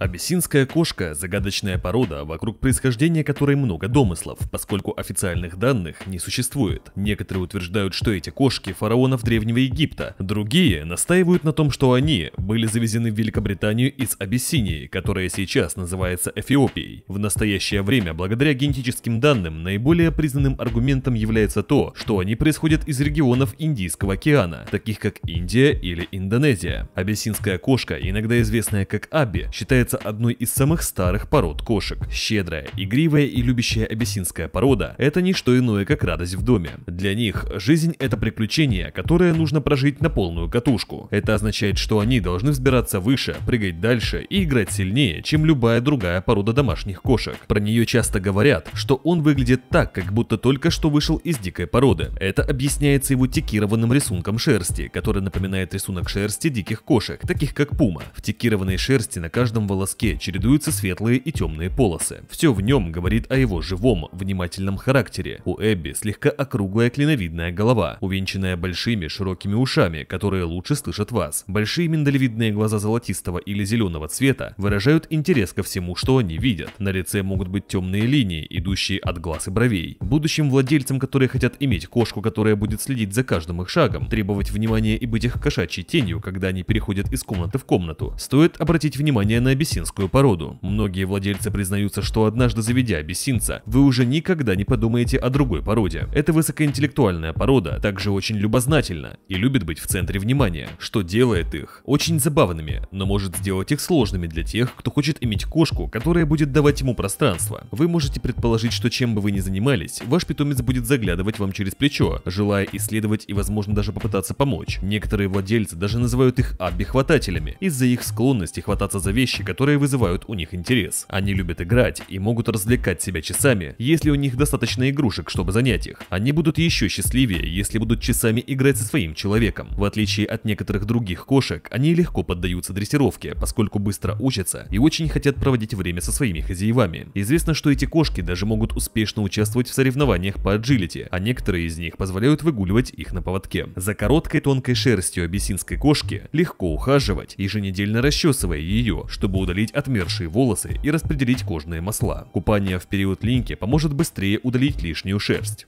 Абиссинская кошка – загадочная порода, вокруг происхождения которой много домыслов, поскольку официальных данных не существует. Некоторые утверждают, что эти кошки – фараонов Древнего Египта, другие настаивают на том, что они были завезены в Великобританию из Абиссинии, которая сейчас называется Эфиопией. В настоящее время, благодаря генетическим данным, наиболее признанным аргументом является то, что они происходят из регионов Индийского океана, таких как Индия или Индонезия. Абиссинская кошка, иногда известная как Аби, считается является одной из самых старых пород кошек. Щедрая, игривая и любящая абиссинская порода – это не что иное, как радость в доме. Для них жизнь – это приключение, которое нужно прожить на полную катушку. Это означает, что они должны взбираться выше, прыгать дальше и играть сильнее, чем любая другая порода домашних кошек. Про нее часто говорят, что он выглядит так, как будто только что вышел из дикой породы. Это объясняется его текированным рисунком шерсти, который напоминает рисунок шерсти диких кошек, таких как пума. В тикированной шерсти на каждом волосе волоске чередуются светлые и темные полосы. Все в нем говорит о его живом, внимательном характере. У Эбби слегка округлая клиновидная голова, увенчанная большими широкими ушами, которые лучше слышат вас. Большие миндалевидные глаза золотистого или зеленого цвета выражают интерес ко всему, что они видят. На лице могут быть темные линии, идущие от глаз и бровей. Будущим владельцам, которые хотят иметь кошку, которая будет следить за каждым их шагом, требовать внимания и быть их кошачьей тенью, когда они переходят из комнаты в комнату, стоит обратить внимание на объяснение абиссинскую породу. Многие владельцы признаются, что однажды заведя абиссинца, вы уже никогда не подумаете о другой породе. Это высокоинтеллектуальная порода также очень любознательна и любит быть в центре внимания, что делает их очень забавными, но может сделать их сложными для тех, кто хочет иметь кошку, которая будет давать ему пространство. Вы можете предположить, что чем бы вы ни занимались, ваш питомец будет заглядывать вам через плечо, желая исследовать и, возможно, даже попытаться помочь. Некоторые владельцы даже называют их абби-хватателями из-за их склонности хвататься за вещи, которые которые вызывают у них интерес. Они любят играть и могут развлекать себя часами, если у них достаточно игрушек, чтобы занять их. Они будут еще счастливее, если будут часами играть со своим человеком. В отличие от некоторых других кошек, они легко поддаются дрессировке, поскольку быстро учатся и очень хотят проводить время со своими хозяевами. Известно, что эти кошки даже могут успешно участвовать в соревнованиях по аджилити, а некоторые из них позволяют выгуливать их на поводке. За короткой тонкой шерстью абиссинской кошки легко ухаживать, еженедельно расчесывая ее, чтобы у удалить отмершие волосы и распределить кожные масла. Купание в период линьки поможет быстрее удалить лишнюю шерсть.